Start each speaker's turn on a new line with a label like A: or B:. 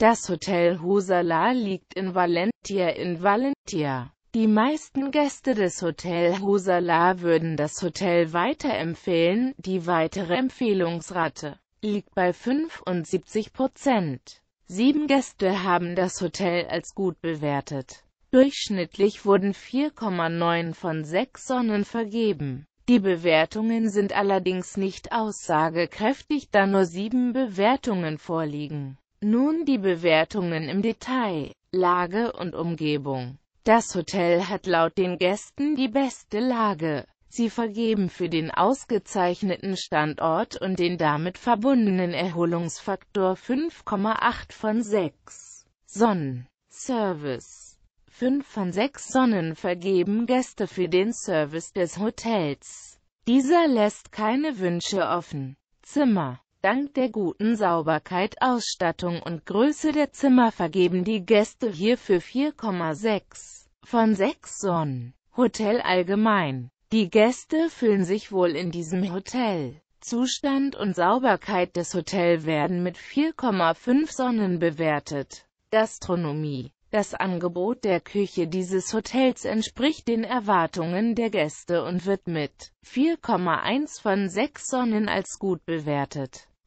A: Das Hotel Hosala liegt in Valentia in Valentia. Die meisten Gäste des Hotel Hosala würden das Hotel weiterempfehlen, die weitere Empfehlungsrate liegt bei 75 Prozent. Sieben Gäste haben das Hotel als gut bewertet. Durchschnittlich wurden 4,9 von 6 Sonnen vergeben. Die Bewertungen sind allerdings nicht aussagekräftig, da nur sieben Bewertungen vorliegen. Nun die Bewertungen im Detail, Lage und Umgebung. Das Hotel hat laut den Gästen die beste Lage. Sie vergeben für den ausgezeichneten Standort und den damit verbundenen Erholungsfaktor 5,8 von 6 Sonnen. Service 5 von 6 Sonnen vergeben Gäste für den Service des Hotels. Dieser lässt keine Wünsche offen. Zimmer Dank der guten Sauberkeit, Ausstattung und Größe der Zimmer vergeben die Gäste hierfür 4,6 von 6 Sonnen. Hotel allgemein. Die Gäste fühlen sich wohl in diesem Hotel. Zustand und Sauberkeit des Hotels werden mit 4,5 Sonnen bewertet. Gastronomie das Angebot der Küche dieses Hotels entspricht den Erwartungen der Gäste und wird mit 4,1 von 6 Sonnen als gut bewertet.